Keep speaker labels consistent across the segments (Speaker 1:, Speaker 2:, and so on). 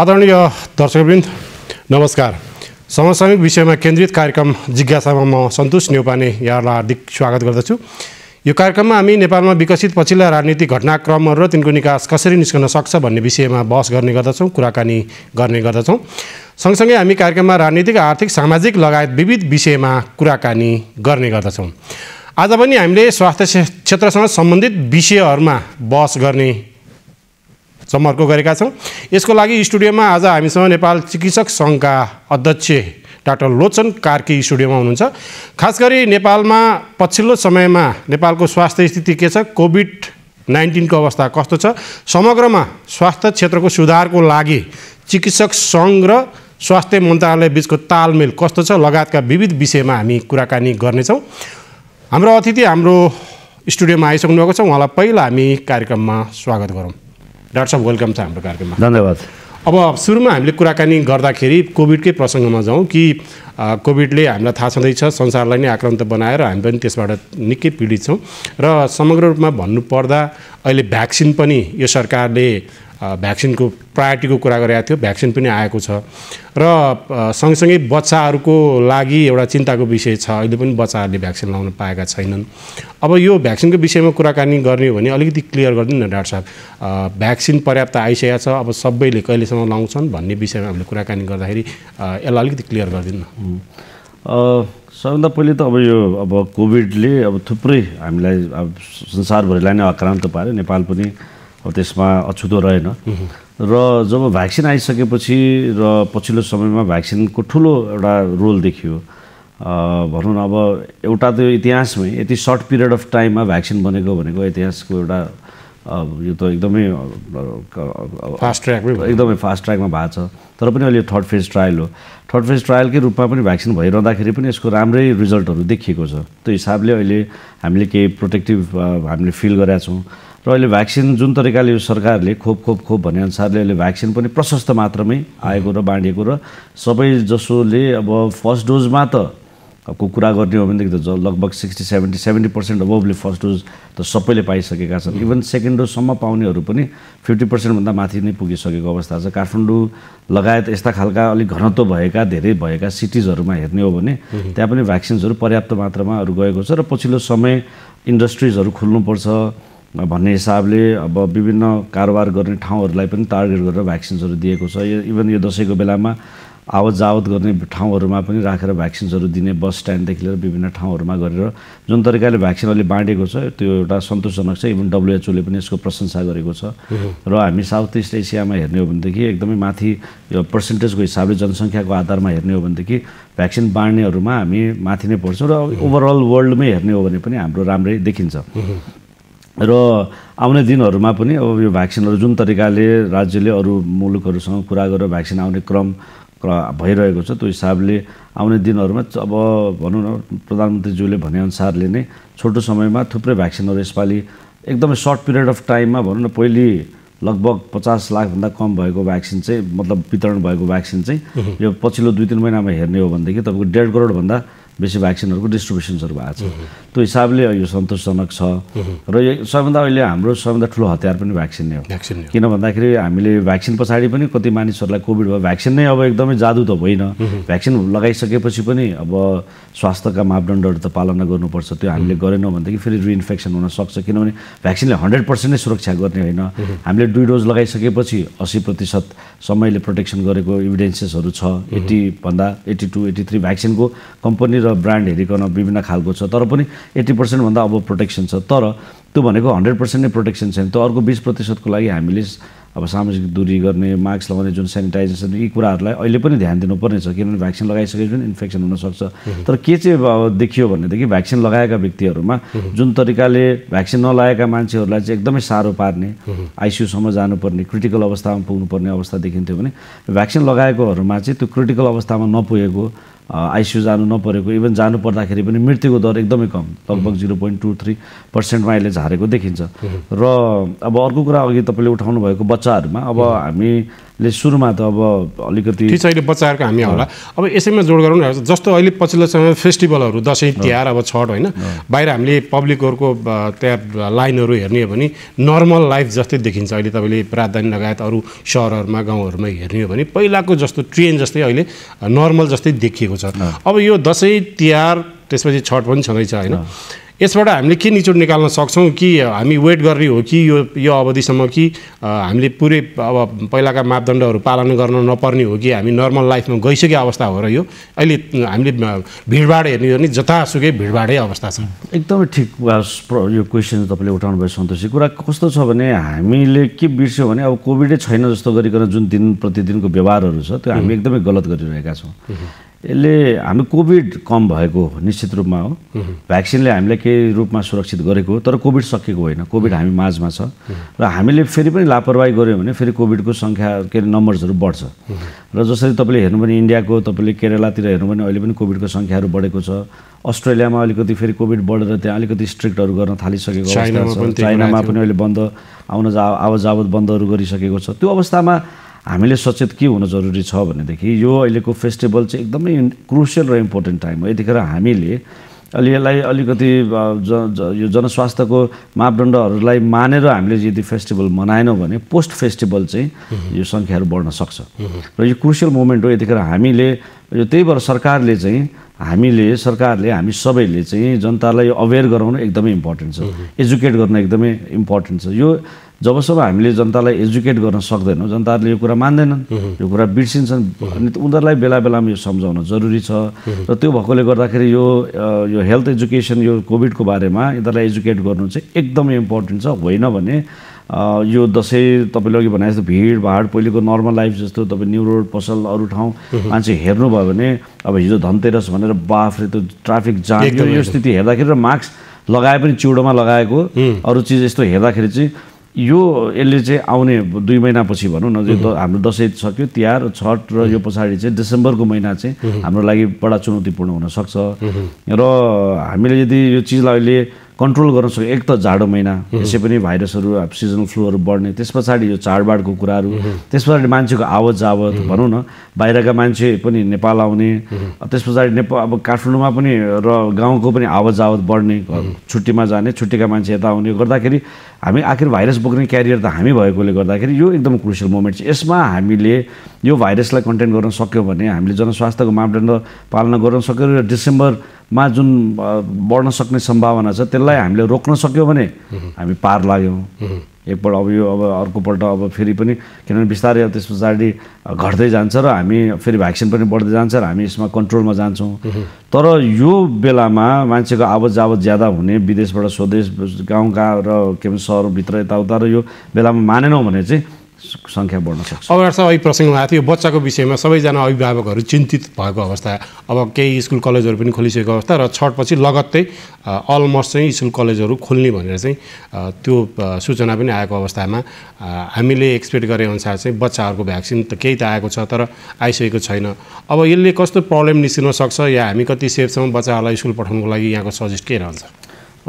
Speaker 1: आदरणीय दर्शकवृन्द नमस्कार समसामयिक विषयमा केन्द्रित कार्यक्रम जिज्ञासामा म सन्तोष नेउपाने यहाँलाई हार्दिक स्वागत गर्दछु यो कार्यक्रममा हामी नेपालमा विकसित पछिल्ला राजनीतिक घटनाक्रमहरू र तिनको निकास कसरी निस्कन सक्छ भन्ने विषयमा बहस गर्ने गर्दछौँ कुराकानी गर्ने गर्दछौँ सँगसँगै हामी कार्यक्रममा राजनीतिक आर्थिक सामाजिक लगायत विविध विषयमा कुराकानी गर्ने गर्दछौँ आज पनि हामीले स्वास्थ्य क्षेत्रसँग सम्बन्धित विषयहरूमा बहस गर्ने सम्पर्क गरेका छौँ यसको लागि स्टुडियोमा आज हामीसँग नेपाल चिकित्सक सङ्घका अध्यक्ष डाक्टर लोचन कार्की स्टुडियोमा हुनुहुन्छ खास गरी नेपालमा पछिल्लो समयमा नेपालको स्वास्थ्य स्थिति के छ कोभिड नाइन्टिनको अवस्था कस्तो छ समग्रमा स्वास्थ्य क्षेत्रको सुधारको लागि चिकित्सक सङ्घ र स्वास्थ्य मन्त्रालय बिचको तालमेल कस्तो छ लगायतका विविध विषयमा हामी कुराकानी गर्नेछौँ हाम्रो अतिथि हाम्रो स्टुडियोमा आइसक्नु भएको छ उहाँलाई पहिला हामी कार्यक्रममा स्वागत गरौँ डाक्टर साहब वेलकम छ हाम्रो कार्यक्रममा धन्यवाद अब सुरुमा हामीले कुराकानी गर्दाखेरि कोभिडकै प्रसङ्गमा जाउँ कि कोभिडले हामीलाई थाहा छँदैछ संसारलाई नै आक्रान्त बनाएर हामी पनि त्यसबाट निकै पीडित छौँ र समग्र रूपमा भन्नुपर्दा अहिले भ्याक्सिन पनि यो सरकारले भ्याक्सिनको प्रायोरिटीको कुरा गरेका थियो भ्याक्सिन पनि आएको छ र सँगसँगै बच्चाहरूको लागि एउटा चिन्ताको विषय छ अहिले पनि बच्चाहरूले भ्याक्सिन लाउन पाएका छैनन् अब यो भ्याक्सिनको विषयमा कुराकानी गर्ने हो भने अलिकति क्लियर गरिदिनु न डाक्टर साहब भ्याक्सिन पर्याप्त आइसकेको छ अब सबैले कहिलेसम्म लाउँछन् भन्ने विषयमा हामीले कुराकानी गर्दाखेरि यसलाई अलिकति क्लियर गरिदिनु
Speaker 2: सबभन्दा पहिले त अब यो अब कोभिडले अब थुप्रै हामीलाई अब संसारभरिलाई नै आक्रान्त पार्यो नेपाल पनि त्यसमा अछुतो रहेन र जब भ्याक्सिन आइसकेपछि र पछिल्लो समयमा भ्याक्सिनको ठुलो एउटा रोल देखियो भनौँ न अब एउटा त्यो इतिहासमै यति सर्ट पिरियड अफ टाइममा भ्याक्सिन बनेको भनेको इतिहासको एउटा यो त एकदमै फास्ट ट्र्याक एकदमै फास्ट ट्र्याकमा भएको छ तर पनि अहिले थर्ड फेज ट्रायल हो थर्ड फेज ट्रायलकै रूपमा पनि भ्याक्सिन भइरहँदाखेरि पनि यसको राम्रै रिजल्टहरू देखिएको छ त्यो हिसाबले अहिले हामीले केही प्रोटेक्टिभ हामीले फिल गरेका छौँ र अहिले भ्याक्सिन जुन तरिकाले यो सरकारले खोप खोप खोप भन्ने अनुसारले अहिले भ्याक्सिन पनि प्रशस्त मात्रामै आएको र बाँडिएको र सबै सबैजसोले अब फर्स्ट डोजमा त को कुरा गर्ने हो भनेदेखि त लगभग सिक्सटी सेभेन्टी सेभेन्टी पर्सेन्ट अबभले फर्स्ट डोज त सबैले पाइसकेका छन् इभन सेकेन्ड डोजसम्म पाउनेहरू पनि फिफ्टी पर्सेन्टभन्दा माथि नै पुगिसकेको अवस्था छ काठमाडौँ लगायत यस्ता खालका अलिक घनत्व भएका धेरै भएका सिटिजहरूमा हेर्ने हो भने त्यहाँ पनि भ्याक्सिन्सहरू पर्याप्त मात्रामाहरू गएको छ र पछिल्लो समय इन्डस्ट्रिजहरू खोल्नुपर्छ भन्ने हिसाबले अब विभिन्न कारोबार गर्ने ठाउँहरूलाई पनि टार्गेट गरेर भ्याक्सिन्सहरू दिएको छ यो इभन यो दसैँको बेलामा आवत जावत गर्ने ठाउँहरूमा पनि राखेर भ्याक्सिन्सहरू दिने बस स्ट्यान्डदेखि लिएर विभिन्न ठाउँहरूमा गरेर जुन तरिकाले भ्याक्सिन अहिले बाँडेको छ त्यो एउटा सन्तोषजनक छ इभन डब्लुएचओले पनि यसको प्रशंसा गरेको छ र हामी साउथ इस्ट एसियामा हेर्ने हो भनेदेखि एकदमै माथि यो पर्सेन्टेजको हिसाबले जनसङ्ख्याको आधारमा हेर्ने हो भनेदेखि भ्याक्सिन बाँड्नेहरूमा हामी माथि नै पर्छौँ र ओभरअल वर्ल्डमै हेर्ने हो भने पनि हाम्रो राम्रै
Speaker 3: देखिन्छ
Speaker 2: र आउने दिनहरूमा पनि अब यो भ्याक्सिनहरू जुन तरिकाले राज्यले अरू मुलुकहरूसँग कुरा गरेर भ्याक्सिन आउने क्रम भइरहेको छ त्यो हिसाबले आउने दिनहरूमा अब भनौँ न प्रधानमन्त्रीज्यूले भनेअनुसारले नै छोटो समयमा थुप्रै भ्याक्सिनहरू यसपालि एकदमै सर्ट पिरियड अफ टाइममा भनौँ न पहिले लगभग पचास लाखभन्दा कम भएको भ्याक्सिन चाहिँ मतलब वितरण भएको भ्याक्सिन चाहिँ यो पछिल्लो दुई तिन महिनामा हेर्ने हो भनेदेखि तपाईँको डेढ करोडभन्दा बेसी भ्याक्सिनहरूको डिस्ट्रिब्युसन्सहरू भएको छ त्यो हिसाबले यो सन्तोषजनक छ र यो सबैभन्दा अहिले हाम्रो सबैभन्दा ठुलो हतियार पनि भ्याक्सिन नै हो किन भन्दाखेरि हामीले भ्याक्सिन पछाडि पनि कति मानिसहरूलाई कोभिड भयो भ्याक्सिन नै अब एकदमै जादु त होइन भ्याक्सिन लगाइसकेपछि पनि अब स्वास्थ्यका मापदण्डहरू त पालना गर्नुपर्छ त्यो हामीले गरेनौँ भनेदेखि फेरि रिइन्फेक्सन हुनसक्छ किनभने भ्याक्सिनले हन्ड्रेड पर्सेन्ट नै सुरक्षा गर्ने होइन हामीले दुई डोज लगाइसकेपछि असी प्रतिशत समयले प्रोटेक्सन गरेको इभिडेन्सेसहरू छ एट्टीभन्दा एट्टी टू एट्टी थ्री भ्याक्सिनको कम्पनी र ब्रान्ड हेरिकन विभिन्न खालको छ तर पनि एट्टी पर्सेन्टभन्दा अब प्रोटेक्सन छ तर त्यो भनेको हन्ड्रेड पर्सेन्ट नै प्रोटेक्सन छैन त्यो अर्को बिस प्रतिशतको लागि हामीले अब सामाजिक दूरी गर्ने मास्क लगाउने जुन सेनिटाइजेसन यी कुराहरूलाई अहिले पनि ध्यान दिनुपर्ने छ किनभने भ्याक्सिन लगाइसकेपछि पनि इन्फेक्सन हुनसक्छ तर के चाहिँ अब देखियो भनेदेखि भ्याक्सिन लगाएका व्यक्तिहरूमा जुन तरिकाले भ्याक्सिन नलगाएका मान्छेहरूलाई चाहिँ एकदमै साह्रो पार्ने आइसियुसम्म जानुपर्ने क्रिटिकल अवस्थामा पुग्नुपर्ने अवस्था देखिन्थ्यो भने भ्याक्सिन लगाएकोहरूमा चाहिँ त्यो क्रिटिकल अवस्थामा नपुगेको आइसियु जानु नपरेको इभन जानु पर्दाखेरि पनि मृत्युको दर एकदमै कम लगभग जिरो पोइन्ट टू थ्री पर्सेन्टमा अहिले झारेको देखिन्छ र अब अर्को कुरा अघि तपाईँले उठाउनु भएको बच्चाहरूमा अब हामी ले सुरुमा त अब अलिकति ठिक छ अहिले बच्चाहरूको हामी होला अब यसैमा जोड गरौँ न जस्तो
Speaker 1: अहिले पछिल्लो समय फेस्टिभलहरू दसैँ तिहार अब छठ होइन बाहिर हामीले पब्लिकहरूको त्यहाँ लाइनहरू हेर्ने हो भने नर्मल लाइफ जस्तै देखिन्छ अहिले तपाईँले राजधानी लगायत अरू सहरहरूमा गाउँहरूमा हेर्ने हो भने पहिलाको जस्तो ट्रेन जस्तै अहिले नर्मल जस्तै देखिएको छ अब यो दसैँ तिहार त्यसपछि छठ पनि छँदैछ होइन यसबाट हामीले के निचोड निकाल्न सक्छौँ कि हामी वेट गर्ने हो कि यो यो अवधिसम्म कि हामीले पुरै अब पहिलाका मापदण्डहरू पालन गर्न नपर्ने हो कि हामी नर्मल लाइफमा गइसकेको अवस्था हो र यो अहिले हामीले भिडभाड हेर्ने हो भने जतासुकै भिडभाडै अवस्था छ
Speaker 2: एकदमै ठिक यो क्वेसन तपाईँले उठाउनु भयो सन्तोषी कुरा कस्तो छ भने हामीले के बिर्स्यौँ भने अब कोभिडै छैन जस्तो गरिकन जुन दिन प्रतिदिनको व्यवहारहरू छ त्यो हामी एकदमै गलत गरिरहेका छौँ यसले हामी कोभिड कम भएको निश्चित रूपमा हो भ्याक्सिनले हामीलाई केही रूपमा सुरक्षित गरेको तर कोभिड सकिएको होइन कोभिड हामी माझमा छ र हामीले फेरि पनि लापरवाही गऱ्यौँ भने फेरि कोभिडको सङ्ख्या के अरे नम्बर्सहरू बढ्छ र जसरी तपाईँले हेर्नु भने इन्डियाको तपाईँले केरलातिर हेर्नु भने अहिले पनि कोभिडको सङ्ख्याहरू बढेको छ अस्ट्रेलियामा अलिकति फेरि कोभिड बढेर त्यहाँ अलिकति स्ट्रिक्टहरू गर्न थालिसकेको अवस्था छ चाइनामा पनि अहिले बन्द आउन जा आवाजावत बन्दहरू गरिसकेको छ त्यो अवस्थामा हामीले सचेत के हुन जरुरी छ भनेदेखि यो अहिलेको फेस्टिभल चाहिँ एकदमै क्रुसियल र इम्पोर्टेन्ट टाइम हो यतिखेर हामीले अलि यसलाई अलिकति ज यो जनस्वास्थ्यको मापदण्डहरूलाई मानेर हामीले यदि फेस्टिभल मनाएनौँ भने पोस्ट फेस्टिभल चाहिँ यो सङ्ख्याहरू बढ्न सक्छ र यो क्रुसियल मोमेन्ट हो यतिखेर हामीले यो त्यही भएर सरकारले चाहिँ हामीले सरकारले हामी सबैले चाहिँ जनतालाई यो अवेर गराउन एकदमै इम्पोर्टेन्ट छ एजुकेट गर्न एकदमै इम्पोर्टेन्ट छ यो जबसम्म हामीले जनतालाई एजुकेट गर्न सक्दैनौँ जनताहरूले यो कुरा मान्दैनन् यो कुरा बिर्सिन्छन् अनि उनीहरूलाई बेला बेलामा यो सम्झाउन जरुरी छ र त्यो भएकोले गर्दाखेरि यो यो हेल्थ एजुकेसन यो कोभिडको बारेमा यिनीहरूलाई एजुकेट गर्नु चाहिँ एकदमै इम्पोर्टेन्ट छ होइन भने यो दसैँ तपाईँले अघि भने जस्तो भिडभाड पहिलेको नर्मल लाइफ जस्तो तपाईँ न्यु रोड पसल अरू ठाउँ मान्छे हेर्नुभयो भने अब हिजो धनतेरस भनेर बाफ्रे त्यो ट्राफिक जाम यो स्थिति हेर्दाखेरि र मास्क लगाए पनि चिउडोमा लगाएको अरू चिज यस्तो हेर्दाखेरि चाहिँ यो यसले चाहिँ आउने दुई महिनापछि भनौँ न जो हाम्रो दसैँ सक्यो तिहार छठ र यो पछाडि चाहिँ डिसेम्बरको महिना चाहिँ हाम्रो लागि बडा चुनौतीपूर्ण हुनसक्छ र हामीले यदि यो चिजलाई अहिले कन्ट्रोल गर्न सक्यो एक त जाडो महिना यसै पनि भाइरसहरू अब सिजनल फ्लूहरू बढ्ने त्यस पछाडि यो चाडबाडको कुराहरू त्यस पछाडि मान्छेको आवत जावत भनौँ न बाहिरका मान्छे पनि नेपाल आउने त्यस पछाडि नेपाल अब काठमाडौँमा पनि र गाउँको पनि आवत जावत बढ्ने छुट्टीमा जाने छुट्टीका मान्छे यता आउने गर्दाखेरि हामी आखिर भाइरस बोक्ने क्यारियर त हामी भएकोले गर्दाखेरि यो एकदम क्रुसियल मोमेन्ट छ यसमा हामीले यो भाइरसलाई कन्टेन गर्न सक्यौँ भने हामीले जनस्वास्थ्यको मापदण्ड पालना गर्न सक्यौँ र डिसेम्बरमा जुन बढ्न सक्ने सम्भावना छ त्यसलाई त्यसलाई हामीले रोक्न सक्यौँ भने हामी पार लाग्यौँ एकपल्ट अब यो अब अर्कोपल्ट अब फेरि पनि किनभने बिस्तारै अब त्यस पछाडि घट्दै जान्छ र हामी फेरि भ्याक्सिन पनि बढ्दै जान्छ र हामी यसमा कन्ट्रोलमा जान्छौँ तर यो बेलामा मान्छेको आवत जावत ज्यादा हुने विदेशबाट स्वदेश गाउँ गाउँ र के भन्छ सहरभित्र यताउता र यो बेलामा मानेनौँ भने चाहिँ सङ्ख्या बढ्न सक्छ अब
Speaker 1: एउटा सबै प्रसङ्ग आएको थियो बच्चाको विषयमा सबैजना अभिभावकहरू चिन्तित भएको अवस्था अब केही स्कुल कलेजहरू पनि खोलिसकेको अवस्था र छठपछि लगत्तै अलमोस्ट चाहिँ स्कुल कलेजहरू खोल्ने भनेर चाहिँ त्यो सूचना पनि आएको अवस्थामा हामीले एक्सपेक्ट गरे अनुसार चाहिँ बच्चाहरूको भ्याक्सिन त केही त आएको छ तर आइसकेको छैन अब यसले कस्तो प्रब्लम निस्किन सक्छ या हामी कति सेफसम्म बच्चाहरूलाई स्कुल पठाउनुको लागि यहाँको सजेस्ट के रहन्छ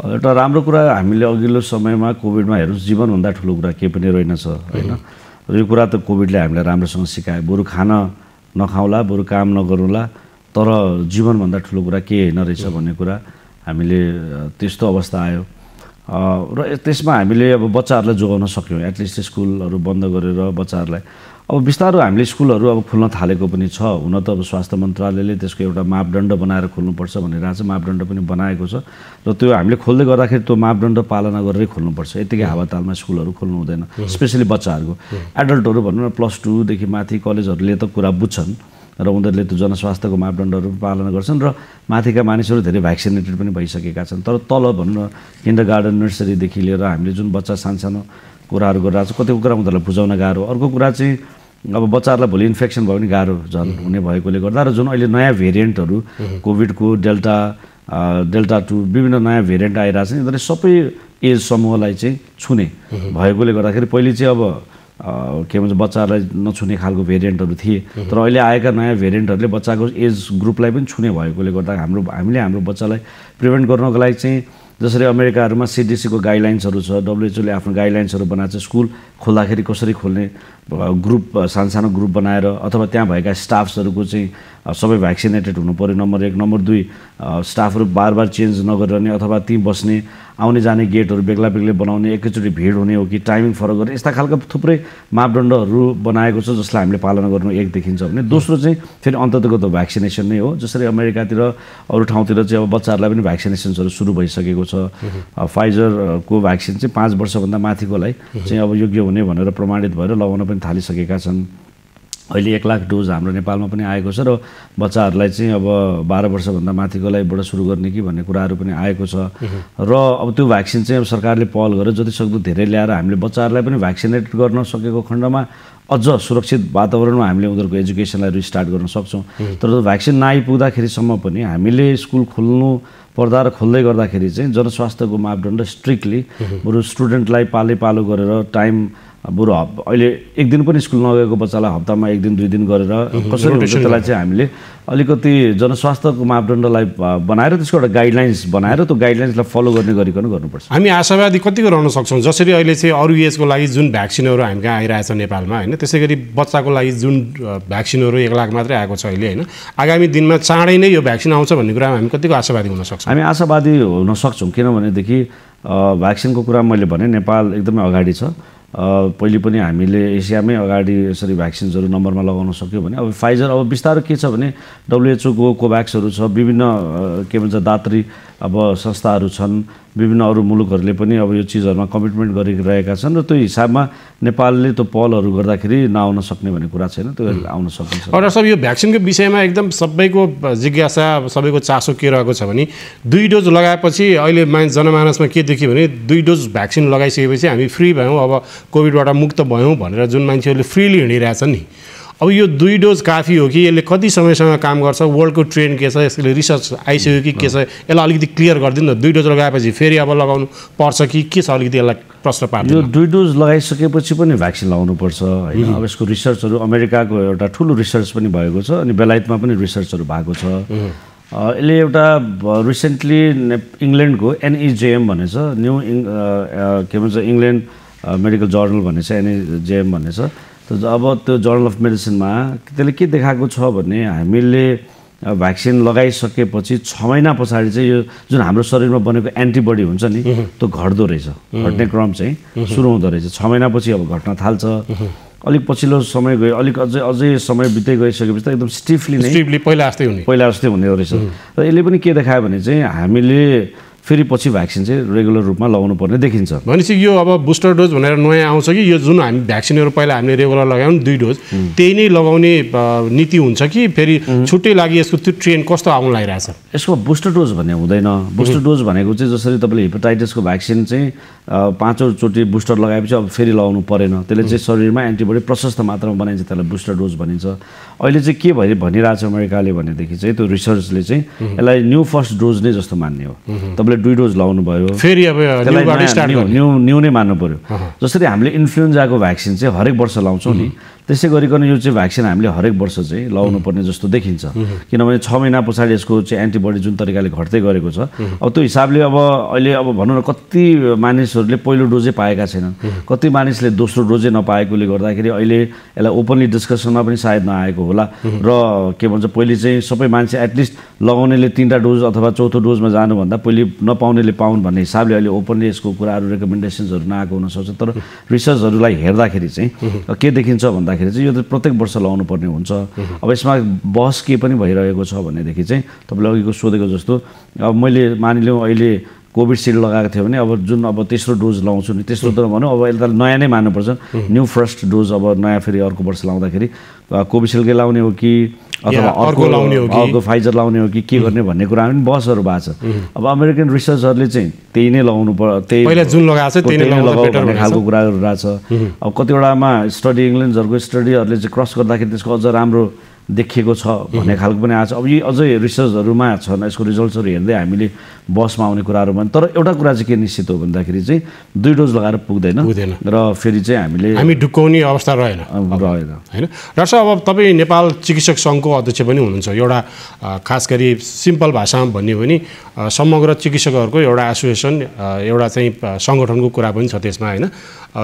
Speaker 2: एउटा राम्रो कुरा हामीले अघिल्लो समयमा कोभिडमा हेर्नुहोस् जीवनभन्दा ठुलो कुरा केही पनि रहेनछ होइन र यो कुरा त कोभिडले हामीलाई राम्रोसँग सिकायो बरु खान नखाउँला बरु काम नगरौँला तर जीवनभन्दा ठुलो कुरा के होइन रहेछ भन्ने कुरा हामीले त्यस्तो अवस्था आयो र त्यसमा हामीले अब बच्चाहरूलाई जोगाउन सक्यौँ एटलिस्ट स्कुलहरू बन्द गरेर बच्चाहरूलाई अब बिस्तारो हामीले स्कुलहरू अब खुल्न थालेको पनि छ हुन त अब स्वास्थ्य मन्त्रालयले त्यसको एउटा मापदण्ड बनाएर खोल्नुपर्छ भनिरहेको छ मापदण्ड पनि बनाएको छ र त्यो हामीले खोल्दै गर्दाखेरि त्यो मापदण्ड पालना गरेरै खोल्नुपर्छ यतिकै हावातालमा स्कुलहरू खोल्नु हुँदैन स्पेसली बच्चाहरूको एडल्टहरू भनौँ न प्लस टूदेखि माथि कलेजहरूले त कुरा बुझ्छन् र उनीहरूले त्यो जनस्वास्थ्यको मापदण्डहरू पालना गर्छन् र माथिका मानिसहरू धेरै भ्याक्सिनेटेड पनि भइसकेका छन् तर तल भनौँ न किन्डर गार्डन नर्सरीदेखि लिएर हामीले जुन बच्चा सानसानो कुराहरू गरिरहेको छ कतिको कुरा उनीहरूलाई बुझाउन गाह्रो अर्को कुरा चाहिँ अब बच्चाहरूलाई भोलि इन्फेक्सन भयो भने गाह्रो झन् हुने भएकोले गर्दा र जुन अहिले नयाँ भेरिएन्टहरू कोभिडको डेल्टा डेल्टा टू विभिन्न नयाँ भेरिएन्ट आइरहेको छ यिनीहरूले सबै एज समूहलाई चाहिँ छुने भएकोले गर्दाखेरि पहिले चाहिँ अब के भन्छ बच्चाहरूलाई नछुने खालको भेरिएन्टहरू थिए तर अहिले आएका नयाँ भेरिएन्टहरूले बच्चाको एज ग्रुपलाई पनि छुने भएकोले गर्दा हाम्रो हामीले हाम्रो बच्चालाई प्रिभेन्ट गर्नको लागि चाहिँ जसरी अमेरिकाहरूमा सिडिसीको गाइडलाइन्सहरू छ डब्लुएचओले आफ्नो गाइडलाइन्सहरू बनाएको छ स्कुल खोल्दाखेरि कसरी खोल्ने ग्रुप सानसानो ग्रुप बनाएर अथवा त्यहाँ भएका स्टाफ्सहरूको चाहिँ सबै भ्याक्सिनेटेड हुनु पऱ्यो नम्बर एक नम्बर दुई स्टाफहरू बार बार चेन्ज नगरिरहने अथवा ती बस्ने आउने जाने गेटहरू बेग्ला बेग्लै बनाउने एकैचोटि भिड हुने हो कि टाइमिङ फरक गर्ने यस्ता खालको थुप्रै मापदण्डहरू बनाएको छ जसलाई हामीले पालना गर्नु एक देखिन्छ भने दोस्रो चाहिँ फेरि अन्ततको त भ्याक्सिनेसन नै हो जसरी अमेरिकातिर अरू ठाउँतिर चाहिँ अब बच्चाहरूलाई पनि भ्याक्सिनेसन्सहरू सुरु भइसकेको छ फाइजरको भ्याक्सिन चाहिँ पाँच वर्षभन्दा माथिकोलाई चाहिँ अब योग्य हुने भनेर प्रमाणित भएर लगाउन पनि थालिसकेका छन् अहिले एक लाख डोज हाम्रो नेपालमा पनि आएको छ र बच्चाहरूलाई चाहिँ अब बाह्र वर्षभन्दा माथिकोलाईबाट सुरु गर्ने कि भन्ने कुराहरू पनि आएको छ र अब त्यो भ्याक्सिन चाहिँ अब सरकारले पहल गरेर सक्दो धेरै ल्याएर हामीले बच्चाहरूलाई पनि भ्याक्सिनेट गर्न सकेको खण्डमा अझ सुरक्षित वातावरणमा हामीले उनीहरूको एजुकेसनलाई रिस्टार्ट गर्न सक्छौँ तर भ्याक्सिन नआइपुग्दाखेरिसम्म पनि हामीले स्कुल खोल्नु पर्दा र खोल्दै गर्दाखेरि चाहिँ जनस्वास्थ्यको मापदण्ड स्ट्रिक्टली बरु स्टुडेन्टलाई पाले पालो गरेर टाइम बरु हप अहिले एक दिन पनि स्कुल नगएको बच्चालाई हप्तामा एक दिन दुई दिन गरेर कसरी हुन्छ त्यसलाई चाहिँ हामीले अलिकति जनस्वास्थ्यको मापदण्डलाई बनाएर त्यसको एउटा गाइडलाइन्स बनाएर त्यो गाइडलाइन्सलाई फलो गर्ने गरिकन गर्नुपर्छ
Speaker 1: हामी आशावादी कतिको रहन सक्छौँ जसरी अहिले चाहिँ अरू एजको लागि जुन भ्याक्सिनहरू हामी कहाँ आइरहेछ नेपालमा होइन त्यसै गरी
Speaker 2: बच्चाको लागि जुन
Speaker 1: भ्याक्सिनहरू एक लाख मात्रै आएको छ अहिले होइन आगामी दिनमा चाँडै नै यो भ्याक्सिन आउँछ
Speaker 2: भन्ने कुरामा हामी कतिको आशावादी हुन सक्छौँ हामी आशावादी हुन सक्छौँ किनभनेदेखि भ्याक्सिनको कुरा मैले भने नेपाल एकदमै अगाडि छ पहिले पनि हामीले एसियामै अगाडि यसरी भ्याक्सिन्सहरू नम्बरमा लगाउन सक्यो भने अब फाइजर अब बिस्तारो के छ भने डब्लुएचओको कोभ्याक्सहरू छ विभिन्न के भन्छ दात्री अब संस्थाहरू छन् विभिन्न अरू मुलुकहरूले पनि अब यो चिजहरूमा कमिटमेन्ट गरिरहेका छन् र त्यो हिसाबमा नेपालले त्यो पहलहरू गर्दाखेरि नआउन सक्ने भन्ने कुरा छैन त्यो आउन सक्छ
Speaker 1: डक्टर साहब यो भ्याक्सिनको विषयमा एकदम सबैको जिज्ञासा सबैको चासो के रहेको छ भने दुई डोज लगाएपछि अहिले मा जनमानसमा के देखियो भने दुई डोज भ्याक्सिन लगाइसकेपछि हामी फ्री भयौँ अब कोभिडबाट मुक्त भयौँ भनेर जुन मान्छेहरूले फ्रिली हिँडिरहेछन् नि अब यो दुई डोज काफी हो कि यसले कति समयसँग काम गर्छ वर्ल्डको ट्रेन्ड के छ यसले रिसर्च आइसक्यो कि के छ यसलाई अलिकति क्लियर गरिदिनु न दुई डोज लगाएपछि फेरि अब लगाउनु पर्छ कि के छ अलिकति यसलाई प्रश्न पार्छ यो
Speaker 2: दुई डोज लगाइसकेपछि पनि भ्याक्सिन लगाउनुपर्छ होइन अब यसको रिसर्चहरू अमेरिकाको एउटा ठुलो रिसर्च पनि भएको छ अनि बेलायतमा पनि रिसर्चहरू भएको छ यसले एउटा रिसेन्टली इङ्ल्यान्डको एनइजेएम भन्ने छ न्यु इङ के भन्छ इङ्ल्यान्ड मेडिकल जर्नल भन्ने छ एनइजेएम भन्ने छ अब त्यो जर्नल अफ मेडिसिनमा त्यसले के देखाएको छ भने हामीले भ्याक्सिन लगाइसकेपछि छ महिना पछाडि चाहिँ यो जुन हाम्रो शरीरमा बनेको एन्टिबडी हुन्छ नि त्यो घट्दो रहेछ घट्ने क्रम चाहिँ सुरु हुँदो रहेछ छ महिनापछि अब घट्न थाल्छ अलिक पछिल्लो समय गयो अलिक अझै अझै समय बित्दै गइसकेपछि त एकदम स्टिफली नै पहिला जस्तै हुने पहिला जस्तै हुने रहेछ र यसले पनि के देखायो भने चाहिँ हामीले फेरि पछि भ्याक्सिन चाहिँ रेगुलर रूपमा लगाउनु पर्ने देखिन्छ
Speaker 1: भनेपछि यो अब बुस्टर डोज भनेर नयाँ आउँछ कि यो जुन हामी भ्याक्सिनहरू पहिला हामीले रेगुलर लगायौँ दुई डोज त्यही नै लगाउने नीति हुन्छ कि फेरि छुट्टै लागि यसको त्यो ट्रेन कस्तो आउनु लागिरहेछ
Speaker 2: यसको बुस्टर डोज भन्ने हुँदैन बुस्टर डोज भनेको चाहिँ जसरी तपाईँले हेपाटाइटिसको भ्याक्सिन चाहिँ पाँचौँचोटि बुस्टर लगाएपछि अब फेरि लगाउनु परेन त्यसले चाहिँ शरीरमा एन्टिबडी प्रशस्त मात्रामा बनाइन्छ त्यसलाई बुस्टर डोज भनिन्छ अहिले चाहिँ के भयो भनिरहेछ अमेरिकाले भनेदेखि चाहिँ त्यो रिसर्चले चाहिँ यसलाई न्यू फर्स्ट डोज नै जस्तो मान्ने हो तपाईँले तपाईँले दुई डोज लाउनु भयो फेरि अब न्यू नै मान्नु पऱ्यो जसरी हामीले इन्फ्लुएन्जाको भ्याक्सिन चाहिँ हरेक वर्ष लाउँछौँ नि त्यसै गरिकन यो चाहिँ भ्याक्सिन हामीले हरेक वर्ष चाहिँ पर्ने जस्तो देखिन्छ किनभने छ महिना पछाडि यसको चाहिँ एन्टिबडी जुन तरिकाले घट्दै गरेको छ अब त्यो हिसाबले अब अहिले अब भनौँ न कति मानिसहरूले पहिलो डोजै पाएका छैनन् कति मानिसले दोस्रो डोजै नपाएकोले गर्दाखेरि अहिले यसलाई ओपनली डिस्कसनमा पनि सायद नआएको होला र के भन्छ पहिले चाहिँ सबै मान्छे एटलिस्ट लगाउनेले तिनवटा डोज अथवा चौथो डोजमा जानुभन्दा पहिले नपाउनेले पाउन् भन्ने हिसाबले अहिले ओपनली यसको कुराहरू रेकमेन्डेसन्सहरू नआएको हुनसक्छ तर रिसर्चहरूलाई हेर्दाखेरि चाहिँ के देखिन्छ भन्दा गर्दाखेरि चाहिँ यो त प्रत्येक वर्ष लगाउनु पर्ने हुन्छ अब यसमा बहस के पनि भइरहेको छ भनेदेखि चाहिँ तपाईँले अघिको सोधेको जस्तो अब मैले मानिलिउँ अहिले कोभिडसिल्ड लगाएको थियो भने अब जुन अब तेस्रो डोज लाउँछु नि तेस्रो त भनौँ अब यसले त नयाँ नै मान्नुपर्छ न्यू फर्स्ट डोज अब नयाँ फेरि अर्को वर्ष लाउँदाखेरि कोभिसिल्डकै लाउने हो कि अथवा अर्को लाउने हो कि अर्को फाइजर लाउने हो कि के गर्ने भन्ने कुरा पनि बसहरू भएको छ अब अमेरिकन रिसर्चहरूले चाहिँ त्यही नै लगाउनु पर्छ त्यही जुन लगाएको छ त्यही खालको कुराहरू रहेछ अब कतिवटामा स्टडी इङ्ग्ल्यान्डहरूको स्टडीहरूले चाहिँ क्रस गर्दाखेरि त्यसको अझ राम्रो देखिएको छ भन्ने खालको पनि आएको छ अब यी अझै रिसर्चहरूमा छन् यसको रिजल्ट्सहरू हेर्दै हामीले बसमा आउने कुराहरू भने तर एउटा कुरा चाहिँ के निश्चित हो भन्दाखेरि चाहिँ दुई डोज लगाएर पुग्दैन पुग्दैन र फेरि चाहिँ हामीले हामी ढुक्काउने अवस्था रहेन रहेन
Speaker 1: होइन डाक्टर साहब अब तपाईँ नेपाल चिकित्सक सङ्घको अध्यक्ष पनि हुनुहुन्छ एउटा खास गरी सिम्पल भाषामा भन्यो भने समग्र चिकित्सकहरूको एउटा एसोसिएसन एउटा चाहिँ सङ्गठनको कुरा पनि छ त्यसमा होइन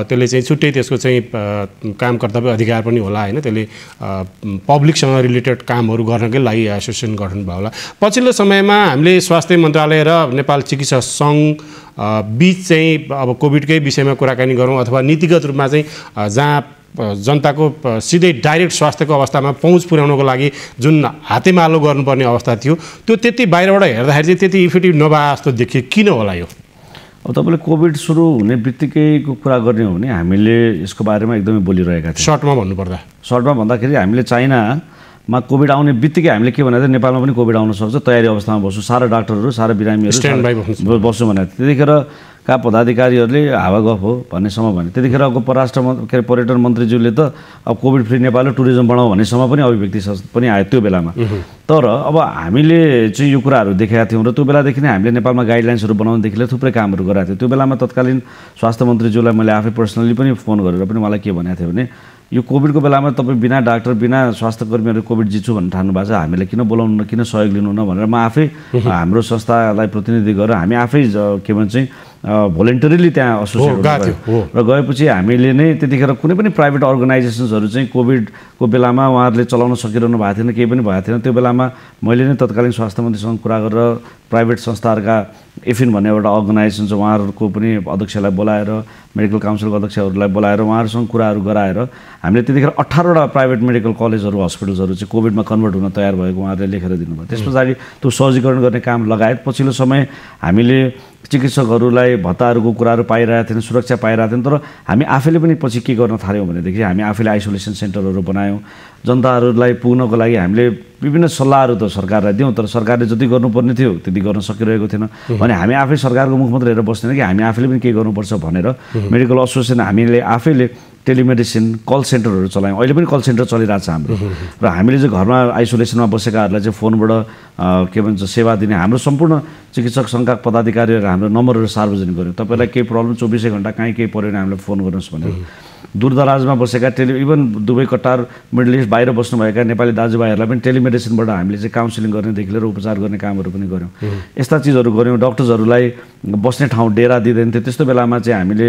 Speaker 1: त्यसले चाहिँ छुट्टै त्यसको चाहिँ काम कर्तव्य अधिकार पनि होला होइन त्यसले पब्लिक स्वास्थ्यसँग रिलेटेड कामहरू गर्नकै लागि एसोसिएसन गठन भयो होला पछिल्लो समयमा हामीले स्वास्थ्य मन्त्रालय र नेपाल चिकित्सा सङ्घ बिच चाहिँ अब कोभिडकै विषयमा कुराकानी गरौँ अथवा नीतिगत रूपमा चाहिँ जहाँ जनताको सिधै डाइरेक्ट स्वास्थ्यको अवस्थामा पहुँच पुर्याउनको लागि जुन हातेमालो गर्नुपर्ने अवस्था थियो त्यो त्यति बाहिरबाट हेर्दाखेरि चाहिँ त्यति इफेक्टिभ नभए जस्तो देखियो किन होला यो अब
Speaker 2: तपाईँले कोभिड सुरु हुने बित्तिकैको कुरा गर्ने हो भने हामीले यसको बारेमा एकदमै बोलिरहेका थियौँ सर्टमा भन्नुपर्दा सर्टमा भन्दाखेरि हामीले चाइना मा कोभिड आउने बित्तिकै हामीले के भनेको थियो नेपालमा पनि कोभिड आउन सक्छ तयारी अवस्थामा बस्छु सारा डाक्टरहरू सारा बिरामीहरू बस्छु भनेर त्यतिखेर का पदाधिकारीहरूले हावा गफ हो भन्नेसम्म भने त्यतिखेरको परराष्ट्र के अरे पर्यटन मन्त्रीज्यूले त अब कोभिड फ्री नेपाल टुरिज्म बनाऊ भन्नेसम्म पनि अभिव्यक्ति पनि आयो त्यो बेलामा तर अब हामीले चाहिँ यो कुराहरू देखेका थियौँ र त्यो बेलादेखि नै हामीले नेपालमा गाइडलाइन्सहरू बनाउनुदेखि लिएर थुप्रै कामहरू गराएको थियो त्यो बेलामा तत्कालीन स्वास्थ्य मन्त्रीज्यूलाई मैले आफै पर्सनली पनि फोन गरेर पनि उहाँलाई के भनेको थिएँ भने यो कोभिडको बेलामा तपाईँ बिना डाक्टर बिना स्वास्थ्य कर्मीहरू कोभिड जित्छु भनेर ठान्नु भएको छ हामीलाई किन बोलाउनु न किन सहयोग लिनु न भनेर म आफै हाम्रो संस्थालाई प्रतिनिधि गरेर हामी आफै के भन्छ भोलिन्टरीली त्यहाँ एसोसिएट र गएपछि हामीले नै त्यतिखेर कुनै पनि प्राइभेट अर्गनाइजेसन्सहरू चाहिँ कोभिडको बेलामा उहाँहरूले चलाउन सकिरहनु भएको थिएन केही पनि भएको थिएन त्यो बेलामा मैले नै तत्कालीन स्वास्थ्य मन्त्रीसँग कुरा गरेर प्राइभेट संस्थाहरूका एफिन भन्ने एउटा अर्गनाइजेसन छ उहाँहरूको पनि अध्यक्षलाई बोलाएर मेडिकल काउन्सिलको अध्यक्षहरूलाई बोलाएर उहाँहरूसँग कुराहरू गराएर हामीले त्यतिखेर अठारवटा प्राइभेट मेडिकल कलेजहरू हस्पिटल्सहरू चाहिँ कोभिडमा कन्भर्ट हुन तयार भएको उहाँहरूले लेखेर दिनुभयो त्यस पछाडि त्यो सहजीकरण गर्ने काम लगायत पछिल्लो समय हामीले चिकित्सकहरूलाई भत्ताहरूको कुराहरू पाइरहेको थिएन सुरक्षा पाइरहेको थिएन तर हामी आफैले पनि पछि के गर्न थाल्यौँ भनेदेखि हामी आफैले आइसोलेसन सेन्टरहरू बनायौँ जनताहरूलाई पुग्नको लागि हामीले विभिन्न सल्लाहहरू त सरकारलाई दियौँ तर सरकारले जति गर्नुपर्ने थियो त्यति गर्न सकिरहेको थिएन भने हामी आफै सरकारको मुख हेरेर बस्दैन कि हामी आफैले पनि केही गर्नुपर्छ भनेर मेडिकल एसोसिएसन हामीले आफैले टेलिमेडिसिन कल सेन्टरहरू चलायौँ अहिले पनि कल सेन्टर चलिरहेको छ हाम्रो र हामीले चाहिँ घरमा आइसोलेसनमा बसेकाहरूलाई चाहिँ फोनबाट के भन्छ सेवा दिने हाम्रो सम्पूर्ण चिकित्सक सङ्घका पदाधिकारीहरू हाम्रो नम्बरहरू सार्वजनिक गऱ्यो तपाईँलाई केही प्रब्लम चौबिसै घन्टा कहीँ केही पऱ्यो भने हामीलाई फोन गर्नुहोस् भनेर दूरदराजमा बसेका टेलि even Dubai Qatar Middle East बाहिर बस्नुभएका नेपाली दाजुभाइहरूलाई पनि टेलिमेडिसिनबाट हामीले चाहिँ काउन्सिलिङ गर्नेदेखि लिएर उपचार गर्ने कामहरू पनि गऱ्यौँ यस्ता चिजहरू गऱ्यौँ डक्टर्सहरूलाई बस्ने ठाउँ डेरा दिँदैन थियो त्यस्तो बेलामा चाहिँ हामीले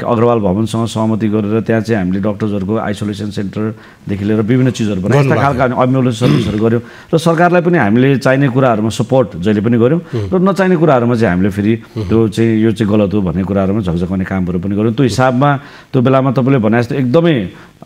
Speaker 2: अग्रवाल भवनसँग सहमति गरेर त्यहाँ चाहिँ हामीले डक्टर्सहरूको आइसोलेसन सेन्टरदेखि लिएर विभिन्न चिजहरू बनायो यस्ता खालका एम्बुलेन्स सर्भिसहरू गऱ्यौँ र सरकारलाई पनि हामीले चाहिने कुराहरूमा सपोर्ट जहिले पनि गऱ्यौँ र नचाहिने कुराहरूमा चाहिँ हामीले फेरि त्यो चाहिँ यो चाहिँ गलत हो भन्ने कुराहरूमा झकझकाउने कामहरू पनि गऱ्यौँ त्यो हिसाबमा त्यो बेलामा तपाईँले भने जस्तो एकदमै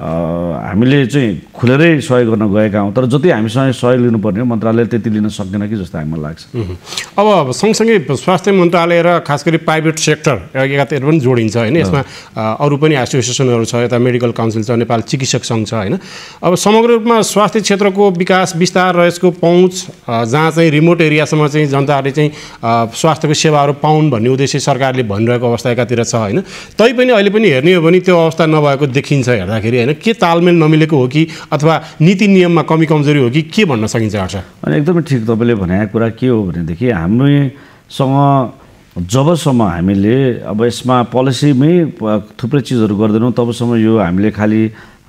Speaker 2: हामीले चाहिँ खुलेरै सहयोग गर्न गएका हौँ तर जति हामीसँग सहयोग लिनुपर्ने हो मन्त्रालयले त्यति लिन सक्दैन कि जस्तो हामीलाई लाग्छ
Speaker 1: अब सँगसँगै स्वास्थ्य मन्त्रालय र खास गरी प्राइभेट सेक्टर एकातिर पनि जोडिन्छ होइन यसमा अरू पनि एसोसिएसनहरू छ यता मेडिकल काउन्सिल छ नेपाल चिकित्सक सङ्घ छ होइन अब समग्र रूपमा स्वास्थ्य क्षेत्रको विकास विस्तार र यसको पहुँच जहाँ चाहिँ रिमोट एरियासम्म चाहिँ जनताहरूले चाहिँ स्वास्थ्यको सेवाहरू पाउन् भन्ने उद्देश्य सरकारले भनिरहेको अवस्था एकातिर छ होइन तैपनि अहिले पनि हेर्ने हो भने त्यो अवस्था नभएको देखिन्छ हेर्दाखेरि होइन के तालमेल नमिलेको हो कि अथवा नीति नियममा कमी कमजोरी हो कि के भन्न सकिन्छ डाक्टर
Speaker 2: अनि एकदमै ठिक तपाईँले भनेको कुरा के हो भनेदेखि हामीसँग जबसम्म हामीले अब यसमा पोलिसीमै थुप्रै चिजहरू गर्दैनौँ तबसम्म यो हामीले खालि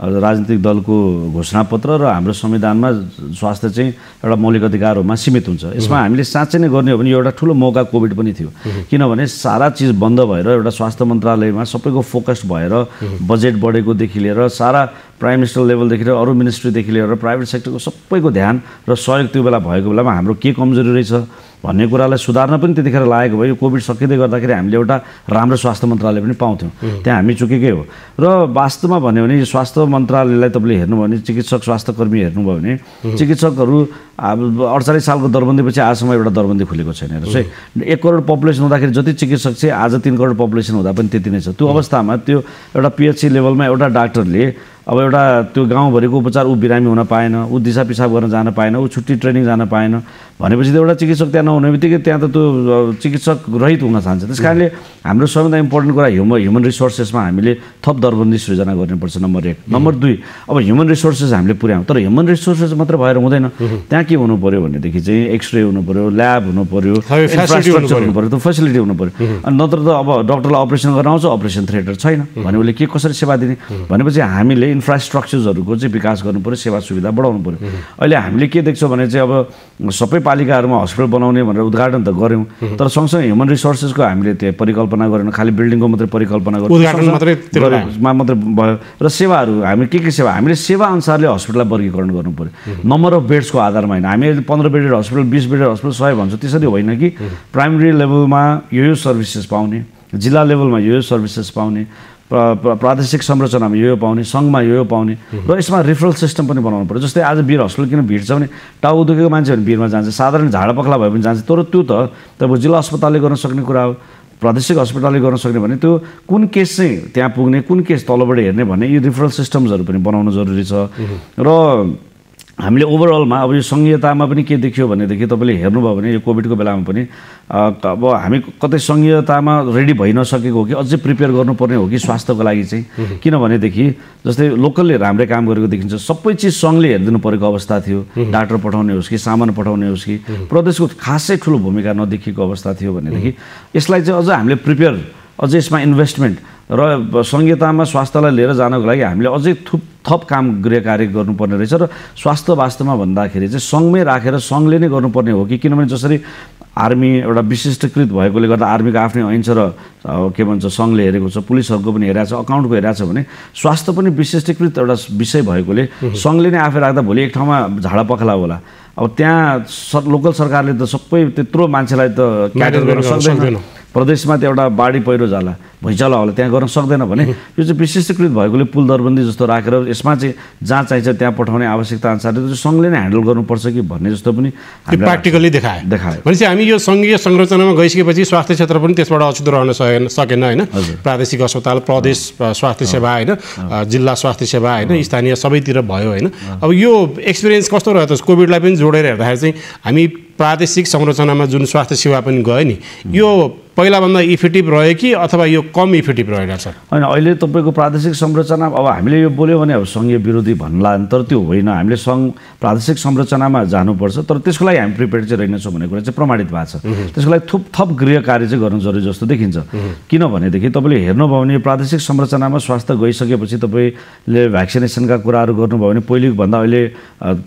Speaker 2: राजनीतिक दलको घोषणापत्र र हाम्रो संविधानमा स्वास्थ्य चाहिँ एउटा मौलिक अधिकारहरूमा सीमित हुन्छ यसमा हामीले साँच्चै नै गर्ने हो भने एउटा ठुलो मौका कोभिड पनि थियो किनभने सारा चिज बन्द भएर एउटा स्वास्थ्य मन्त्रालयमा सबैको फोकस भएर बजेट बढेकोदेखि लिएर सारा प्राइम मिनिस्टर लेभलदेखि लिएर अरू मिनिस्ट्रीदेखि लिएर प्राइभेट सेक्टरको सबैको ध्यान र सहयोग त्यो बेला भएको बेलामा हाम्रो के कमजोरी रहेछ भन्ने कुरालाई सुधार्न पनि त्यतिखेर लागेको भयो यो कोभिड सकिँदै गर्दाखेरि हामीले एउटा राम्रो स्वास्थ्य मन्त्रालय पनि पाउँथ्यौँ त्यहाँ हामी चुकेकै हो र वास्तवमा भन्यो भने स्वास्थ्य मन्त्रालयलाई तपाईँले हेर्नुभयो भने चिकित्सक स्वास्थ्यकर्मी हेर्नुभयो भने चिकित्सकहरू अब अडचालिस सालको दरबन्दी पछि आजसम्म एउटा दरबन्दी खुलेको छैन हेर्नुहोस् है एक करोड पपुलेसन हुँदाखेरि जति चिकित्सक चाहिँ आज तिन करोड पपुलेसन हुँदा पनि त्यति नै छ त्यो अवस्थामा त्यो एउटा पिएचसी लेभलमा एउटा डाक्टरले अब एउटा त्यो गाउँभरिको उपचार ऊ बिरामी हुन पाएन ऊ दिसा पिसाब गर्न जान पाएन ऊ छुट्टी ट्रेनिङ जान पाएन भनेपछि त एउटा चिकित्सक त्यहाँ नहुने बित्तिकै त्यहाँ त त्यो चिकित्सक रहित हुन चाहन्छ त्यस कारणले हाम्रो सबैभन्दा इम्पोर्टेन्ट कुरा ह्युम ह्युमन रिसोर्सेसमा हामीले थप दरबन्दी सृजना गर्नुपर्छ नम्बर एक नम्बर दुई अब ह्युमन रिसोर्सेस हामीले पुर्याउँ तर ह्युमन रिसोर्सेस मात्र भएर हुँदैन त्यहाँ के हुनु पऱ्यो भनेदेखि चाहिँ एक्सरे हुनु पऱ्यो ल्याब हुनु पऱ्यो इन्फ्रास्ट्रक्चर हुनु पऱ्यो त्यो फेसिलिटी हुनु पऱ्यो अनि नत्र त अब डक्टरलाई अपरेसन गर्न आउँछ अपरेसन थिएटर छैन भने उसले के कसरी सेवा दिने भनेपछि हामीले इन्फ्रास्ट्रक्चर्सहरूको चाहिँ विकास गर्नु पऱ्यो सेवा सुविधा बढाउनु पऱ्यो अहिले हामीले के देख्छौँ भने चाहिँ अब सबै पालिकाहरूमा हस्पिटल बनाउने भनेर उद्घाटन त गऱ्यौँ तर सँगसँगै ह्युमन रिसोर्सेसको हामीले त्यो परिकल्पना गरेनौँ खालि बिल्डिङको मात्रै परिकल्पना गरेमा मात्रै भयो र सेवाहरू हामी के के सेवा हामीले सेवा अनुसारले हस्पिटललाई वर्गीकरण गर्नु पऱ्यो नम्बर अफ बेड्सको आधारमा होइन हामी पन्ध्र बेडेड हस्पिटल बिस बेडेड हस्पिटल सय भन्छौँ त्यसरी होइन कि प्राइमेरी लेभलमा यो यो सर्भिसेस पाउने जिल्ला लेभलमा यो यो सर्भिसेस पाउने प्रादेशिक संरचनामा यो पाउने सङ्घमा यो पाउने र यसमा रिफरल सिस्टम पनि बनाउनु पऱ्यो जस्तै आज वीर हस्पिटल किन भिड छ भने टाउ दुखेको मान्छे भने भिरमा जान्छ साधारण झाडापख्ला भए पनि जान्छ तर त्यो त तपाईँको जिल्ला अस्पतालले गर्न सक्ने कुरा हो प्रादेशिक अस्पतालले गर्न सक्ने भने त्यो कुन केस चाहिँ त्यहाँ पुग्ने कुन केस तलबाट हेर्ने भन्ने यो रिफरल सिस्टमहरू पनि बनाउनु जरुरी छ र हामीले ओभरअलमा अब यो सङ्घीयतामा पनि के देखियो भनेदेखि तपाईँले हेर्नुभयो भने यो कोभिडको बेलामा पनि अब हामी कतै सङ्घीयतामा रेडी भइ नसकेको हो कि अझै प्रिपेयर गर्नुपर्ने हो कि स्वास्थ्यको लागि चाहिँ किनभनेदेखि जस्तै लोकलले राम्रै काम गरेको देखिन्छ सबै चिज सङ्घले हेरिदिनु परेको अवस्था थियो डाक्टर पठाउने होस् कि सामान पठाउने होस् कि प्रदेशको खासै ठुलो भूमिका नदेखिएको अवस्था थियो भनेदेखि यसलाई चाहिँ अझ हामीले प्रिपेयर अझै यसमा इन्भेस्टमेन्ट र संहितामा स्वास्थ्यलाई लिएर जानको लागि हामीले अझै थुप थप काम गृह कार्य गर्नुपर्ने रहेछ र स्वास्थ्य वास्तवमा भन्दाखेरि चाहिँ सङ्घमै राखेर सङ्घले नै गर्नुपर्ने हो कि किनभने जसरी आर्मी एउटा विशिष्टकृत भएकोले गर्दा आर्मीको आफ्नै ऐन छ र के भन्छ सङ्घले हेरेको छ पुलिसहरूको पनि हेरेको छ अकाउन्टको हेरेको छ भने स्वास्थ्य पनि विशिष्टकृत एउटा विषय भएकोले सङ्घले नै आफै राख्दा भोलि एक ठाउँमा झाडा पखला होला अब त्यहाँ लोकल सरकारले त सबै त्यत्रो मान्छेलाई त क्याटर गर्न सक्दैन प्रदेशमा त्यो एउटा बाढी पहिरो जाला भुइँचालो होला त्यहाँ गर्न सक्दैन भने यो चाहिँ विशिष्टकृत भएकोले पुल दरबन्दी जस्तो राखेर यसमा चाहिँ जहाँ चाहिन्छ त्यहाँ पठाउने आवश्यकता अनुसार त्यो सङ्घले नै ह्यान्डल गर्नुपर्छ कि भन्ने जस्तो पनि प्र्याक्टिकल्ली देखायो
Speaker 1: देखायो भनेपछि हामी यो सङ्घीय संरचनामा गइसकेपछि स्वास्थ्य क्षेत्र पनि त्यसबाट अछुतो रहन सकेन सकेन होइन प्रादेशिक अस्पताल प्रदेश स्वास्थ्य सेवा होइन जिल्ला स्वास्थ्य सेवा होइन स्थानीय सबैतिर भयो होइन अब यो एक्सपिरियन्स कस्तो रह्यो त कोभिडलाई पनि जोडेर हेर्दाखेरि चाहिँ हामी प्रादेशिक संरचनामा जुन स्वास्थ्य सेवा पनि गयो नि यो पहिलाभन्दा इफेक्टिभ e रह्यो कि अथवा यो कम इफेक्टिभ e रहेको छ
Speaker 2: होइन अहिले तपाईँको प्रादेशिक संरचना अब हामीले यो बोल्यो भने अब सङ्घीय विरोधी भन्ला तर त्यो होइन हामीले सङ्घ प्रादेशिक संरचनामा जानुपर्छ तर त्यसको लागि हामी प्रिपेयर चाहिँ रहेनछौँ भन्ने कुरा चाहिँ प्रमाणित भएको छ त्यसको लागि थुप थप गृह कार्य चाहिँ गर्नु जरुरी जस्तो देखिन्छ किनभनेदेखि तपाईँले हेर्नुभयो भने प्रादेशिक संरचनामा स्वास्थ्य गइसकेपछि तपाईँले भ्याक्सिनेसनका कुराहरू गर्नुभयो भने पहिलेको भन्दा अहिले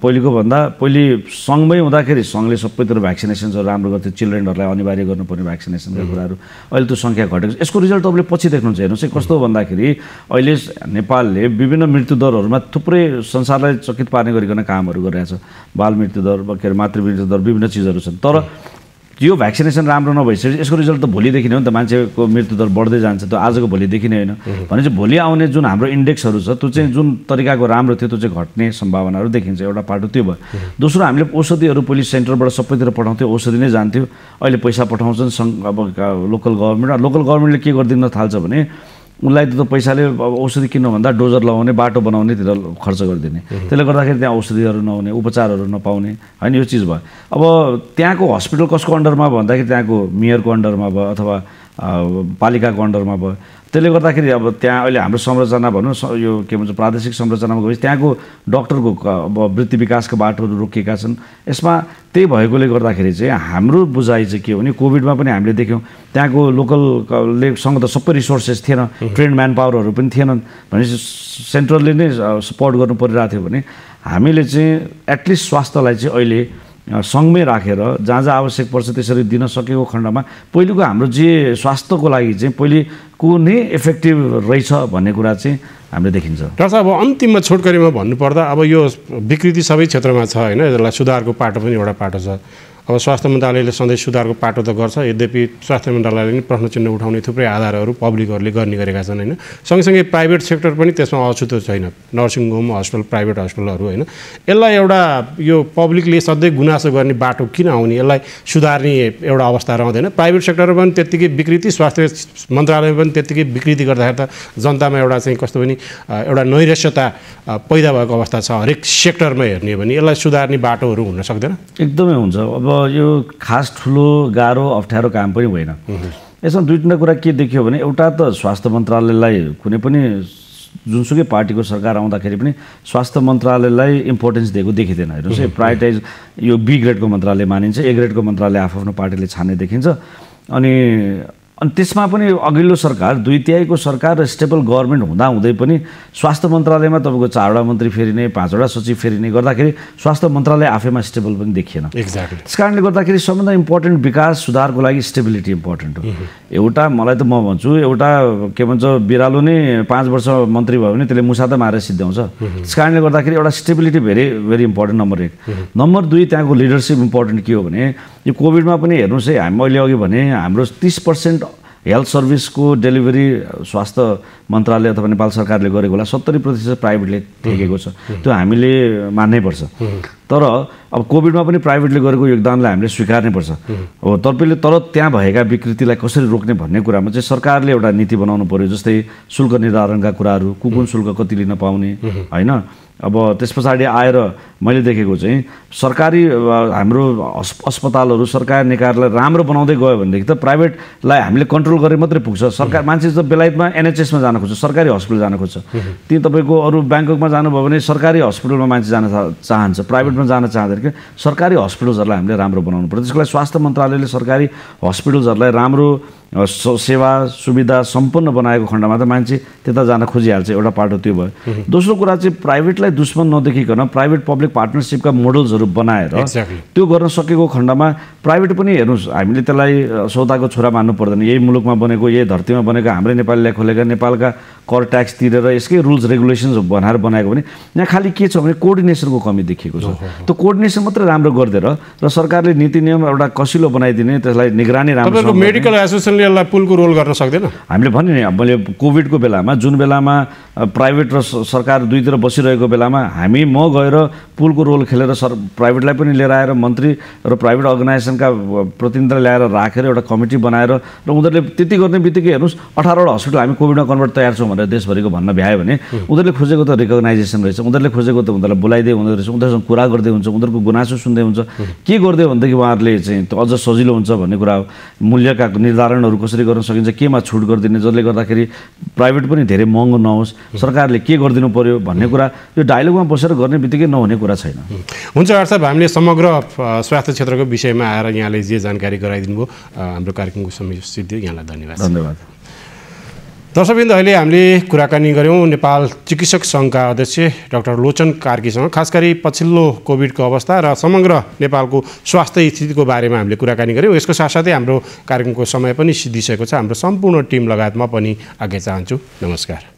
Speaker 2: पहिलेको भन्दा पहिले सङ्घमै हुँदाखेरि सङ्घले सबैतिर भ्याक्सिनेसन्सहरू राम्रो गर्थ्यो चिल्ड्रेनहरूलाई अनिवार्य गर्नुपर्ने भ्याक्सिनेसनका कुराहरू अहिले त्यो सङ्ख्या घटेको छ यसको रिजल्ट तपाईँले पछि देख्नुहुन्छ हेर्नुहोस् है कस्तो भन्दाखेरि अहिले नेपालले विभिन्न मृत्युदरहरूमा थुप्रै संसारलाई चकित पार्ने गरिकन कामहरू गरिरहेछ बाल मृत्युदर के अरे मातृ मृत्युदर विभिन्न चिजहरू छन् तर यो भ्याक्सिनेसन राम्रो नभइसकेपछि यसको रिजल्ट त भोलिदेखि नै हो नि त मान्छेको मृत्युदर बढ्दै जान्छ त्यो आजको भोलिदेखि नै होइन भनेपछि भोलि आउने जुन हाम्रो इन्डेक्सहरू छ त्यो चाहिँ जुन तरिकाको राम्रो थियो त्यो चाहिँ घट्ने सम्भावनाहरू देखिन्छ एउटा पाटो त्यो भयो दोस्रो हामीले औषधिहरू पुलिस सेन्टरबाट सबैतिर पठाउँथ्यो औषधि नै जान्थ्यो अहिले पैसा पठाउँछन् सङ्घ अब लोकल गभर्मेन्ट लोकल गभर्मेन्टले के गरिदिन थाल्छ भने उसलाई त पैसाले अब औषधि किन्नुभन्दा डोजर लगाउने बाटो बनाउनेतिर खर्च गरिदिने त्यसले गर्दाखेरि त्यहाँ औषधिहरू नहुने उपचारहरू नपाउने होइन यो चिज भयो अब त्यहाँको हस्पिटल कसको अन्डरमा भन्दाखेरि त्यहाँको मेयरको अन्डरमा भयो अथवा पालिकाको अन्डरमा भयो त्यसले गर्दाखेरि अब त्यहाँ अहिले हाम्रो संरचना भनौँ यो के भन्छ प्रादेशिक संरचनामा गएपछि त्यहाँको डक्टरको अब वृत्ति विकासको बाटोहरू रोकिएका छन् यसमा त्यही भएकोले गर्दाखेरि चाहिँ हाम्रो बुझाइ चाहिँ के हो भने कोभिडमा पनि हामीले देख्यौँ त्यहाँको सँग त सबै रिसोर्सेस थिएन ट्रेन म्यान पावरहरू पनि थिएनन् भनेपछि सेन्ट्रलले नै सपोर्ट गर्नु परिरहेको थियो भने हामीले चाहिँ एटलिस्ट स्वास्थ्यलाई चाहिँ अहिले सँगमै राखेर जहाँ जहाँ आवश्यक पर्छ त्यसरी दिन सकेको खण्डमा पहिलेको हाम्रो जे स्वास्थ्यको लागि चाहिँ पहिले को इफेक्टिभ रहेछ भन्ने कुरा चाहिँ हामीले देखिन्छ र अब अन्तिममा छोटकरीमा भन्नुपर्दा
Speaker 1: अब यो विकृति सबै क्षेत्रमा छ होइन यसलाई सुधारको पाटो पनि एउटा पाटो छ अब स्वास्थ्य मन्त्रालयले सधैँ सुधारको पाटो त गर्छ यद्यपि स्वास्थ्य मन्त्रालयले पनि प्रश्न चिन्ह उठाउने थुप्रै आधारहरू पब्लिकहरूले गर्ने गरेका छन् होइन सँगसँगै प्राइभेट सेक्टर पनि त्यसमा अछुतो छैन नर्सिङ होम हस्पिटल प्राइभेट हस्पिटलहरू होइन यसलाई एउटा यो पब्लिकले सधैँ गुनासो गर्ने बाटो किन आउने यसलाई सुधार्ने एउटा अवस्था रहँदैन प्राइभेट सेक्टरमा पनि त्यत्तिकै विकृति स्वास्थ्य मन्त्रालयमा पनि त्यत्तिकै विकृति गर्दाखेरि त जनतामा एउटा चाहिँ कस्तो पनि एउटा नैरस्यता पैदा भएको अवस्था छ
Speaker 2: हरेक सेक्टरमा हेर्ने हो भने यसलाई सुधार्ने बाटोहरू हुन सक्दैन एकदमै हुन्छ अब यो खास ठुलो गाह्रो अप्ठ्यारो काम पनि होइन यसमा दुई तिनवटा कुरा के देखियो भने एउटा त स्वास्थ्य मन्त्रालयलाई कुनै पनि जुनसुकै पार्टीको सरकार आउँदाखेरि पनि स्वास्थ्य मन्त्रालयलाई इम्पोर्टेन्स दिएको देखिँदैन हेर्नुहोस् है प्रायोरिटाइज यो बी ग्रेडको मन्त्रालय मानिन्छ ए ग्रेडको मन्त्रालय आफ्नो पार्टीले छान्ने देखिन्छ अनि अनि त्यसमा पनि अघिल्लो सरकार दुई तिहाईको सरकार र स्टेबल गभर्मेन्ट हुँदाहुँदै पनि स्वास्थ्य मन्त्रालयमा तपाईँको चारवटा मन्त्री फेरिने पाँचवटा सचिव फेरिने गर्दाखेरि स्वास्थ्य मन्त्रालय आफैमा स्टेबल पनि देखिएन एक्ज्याक्टली त्यस कारणले गर्दाखेरि सबभन्दा इम्पोर्टेन्ट विकास सुधारको लागि स्टेबिलिटी इम्पोर्टेन्ट हो mm-hmm. एउटा मलाई त म भन्छु एउटा के भन्छ बिरालो नै पाँच वर्ष मन्त्री भयो भने त्यसले मुसा त मारेर सिद्ध्याउँछ mm-hmm. त्यस कारणले गर्दाखेरि एउटा stability very very important number एक नम्बर mm-hmm. दुई त्यहाँको लिडरसिप इम्पोर्टेन्ट के हो भने यो कोभिडमा पनि हेर्नुहोस् है हामी मैले अघि भने हाम्रो तिस पर्सेन्ट हेल्थ सर्भिसको डेलिभरी स्वास्थ्य मन्त्रालय अथवा नेपाल सरकारले गरेको होला सत्तरी प्रतिशत प्राइभेटले ठेकेको छ त्यो हामीले मान्नै पर्छ तर अब कोभिडमा पनि प्राइभेटले गरेको योगदानलाई हामीले स्वीकार्नै पर्छ हो तपाईँले तर त्यहाँ भएका विकृतिलाई कसरी रोक्ने भन्ने कुरामा चाहिँ सरकारले एउटा नीति बनाउनु पऱ्यो जस्तै शुल्क निर्धारणका कुराहरू कुन शुल्क कति लिन पाउने होइन अब त्यस पछाडि आएर मैले देखेको चाहिँ सरकारी हाम्रो अस्पतालहरू सरकार निकायलाई राम्रो बनाउँदै गयो भनेदेखि त प्राइभेटलाई हामीले कन्ट्रोल गरे मात्रै पुग्छ सरकार मान्छे त बेलायतमा एनएचएसमा जान खोज्छ सरकारी हस्पिटल जान खोज्छ ती तपाईँको अरू ब्याङ्ककमा जानुभयो भने सरकारी हस्पिटलमा मान्छे जान चाहन्छ प्राइभेटमा जान चाहँदैन कि सरकारी हस्पिटल्सहरूलाई हामीले राम्रो बनाउनु पर्छ त्यसको लागि स्वास्थ्य मन्त्रालयले सरकारी हस्पिटल्सहरूलाई राम्रो सेवा सुविधा सम्पन्न बनाएको खण्डमा त मान्छे त्यता जान खोजिहाल्छ एउटा पाटो त्यो भयो दोस्रो कुरा चाहिँ प्राइभेटलाई दुश्मन नदेखिकन प्राइभेट पब्लिक पार्टनरसिपका मोडल्सहरू बनाएर त्यो गर्न सकेको खण्डमा प्राइभेट पनि हेर्नुहोस् हामीले त्यसलाई सौदाको छोरा मान्नु पर्दैन यही मुलुकमा बनेको यही धरतीमा बनेको हाम्रै नेपालीलाई खोलेका नेपालका कर ट्याक्स तिरेर यसकै रुल्स रेगुलेसन्स बनाएर बनाएको भने यहाँ खालि के छ भने कोअर्डिनेसनको कमी देखिएको छ त्यो कोअर्डिनेसन मात्रै राम्रो गरिदिएर र सरकारले नीति नियम एउटा कसिलो बनाइदिने त्यसलाई निगरानी राम्रो मेडिकल एसोसिएसन यसलाई पुलको रोल गर्न सक्दैन हामीले भन्यो नि मैले कोभिडको बेलामा जुन बेलामा प्राइभेट र सरकार दुईतिर बसिरहेको बेलामा हामी म गएर पुलको रोल खेलेर सर प्राइभेटलाई पनि लिएर आएर मन्त्री र प्राइभेट अर्गनाइजेसनका प्रतिनिधिलाई ल्याएर राखेर एउटा कमिटी बनाएर र उनीहरूले त्यति गर्ने बित्तिकै हेर्नुहोस् अठारवटा हस्पिटल हामी कोभिडमा कन्भर्ट तयार छौँ भनेर देशभरिको भन्न भ्यायो भने उनीहरूले खोजेको त रिकगनाइजेसन रहेछ उनीहरूले खोजेको त उनीहरूलाई बोलाइदिए हुँदो रहेछ उनीहरूसँग कुरा गर्दै हुन्छ उनीहरूको गुनासो सुन्दै हुन्छ के गरिदियो भनेदेखि उहाँहरूले चाहिँ अझ सजिलो हुन्छ भन्ने कुरा हो मूल्यका निर्धारणहरू कसरी गर्न सकिन्छ केमा छुट गरिदिने जसले गर्दाखेरि प्राइभेट पनि धेरै महँगो नहोस् सरकारले के गरिदिनु पर्यो भन्ने कुरा यो डायलगमा बसेर गर्ने बित्तिकै नहुने कुरा छैन हुन्छ साहब हामीले समग्र स्वास्थ्य क्षेत्रको विषयमा आएर यहाँले जे
Speaker 1: जानकारी गराइदिनु भयो हाम्रो कार्यक्रमको समय सिद्धि यहाँलाई धन्यवाद धन्यवाद दर्शकबिन्दु अहिले हामीले कुराकानी गऱ्यौँ नेपाल चिकित्सक सङ्घका अध्यक्ष डाक्टर लोचन कार्कीसँग खास गरी पछिल्लो कोभिडको अवस्था र समग्र नेपालको स्वास्थ्य स्थितिको बारेमा हामीले कुराकानी गऱ्यौँ यसको साथसाथै हाम्रो कार्यक्रमको समय पनि सिद्धिसकेको छ हाम्रो सम्पूर्ण टिम लगायत म पनि आज्ञा चाहन्छु नमस्कार